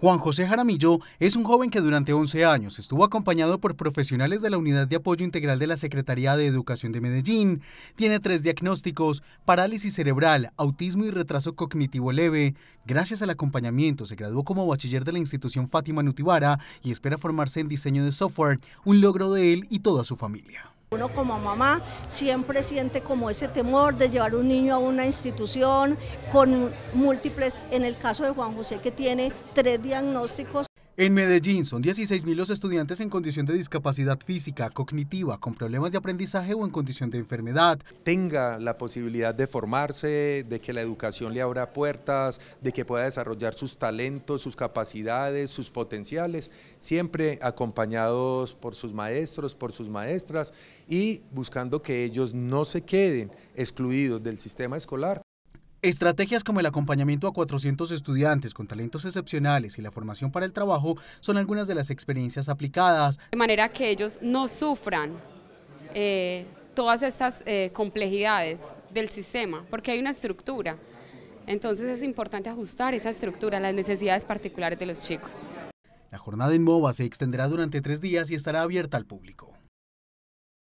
Juan José Jaramillo es un joven que durante 11 años estuvo acompañado por profesionales de la Unidad de Apoyo Integral de la Secretaría de Educación de Medellín. Tiene tres diagnósticos, parálisis cerebral, autismo y retraso cognitivo leve. Gracias al acompañamiento se graduó como bachiller de la institución Fátima Nutibara y espera formarse en diseño de software, un logro de él y toda su familia. Uno como mamá siempre siente como ese temor de llevar un niño a una institución con múltiples, en el caso de Juan José que tiene tres diagnósticos. En Medellín son 16.000 los estudiantes en condición de discapacidad física, cognitiva, con problemas de aprendizaje o en condición de enfermedad. Tenga la posibilidad de formarse, de que la educación le abra puertas, de que pueda desarrollar sus talentos, sus capacidades, sus potenciales, siempre acompañados por sus maestros, por sus maestras y buscando que ellos no se queden excluidos del sistema escolar, Estrategias como el acompañamiento a 400 estudiantes con talentos excepcionales y la formación para el trabajo son algunas de las experiencias aplicadas. De manera que ellos no sufran eh, todas estas eh, complejidades del sistema, porque hay una estructura. Entonces es importante ajustar esa estructura a las necesidades particulares de los chicos. La jornada en MOVA se extenderá durante tres días y estará abierta al público.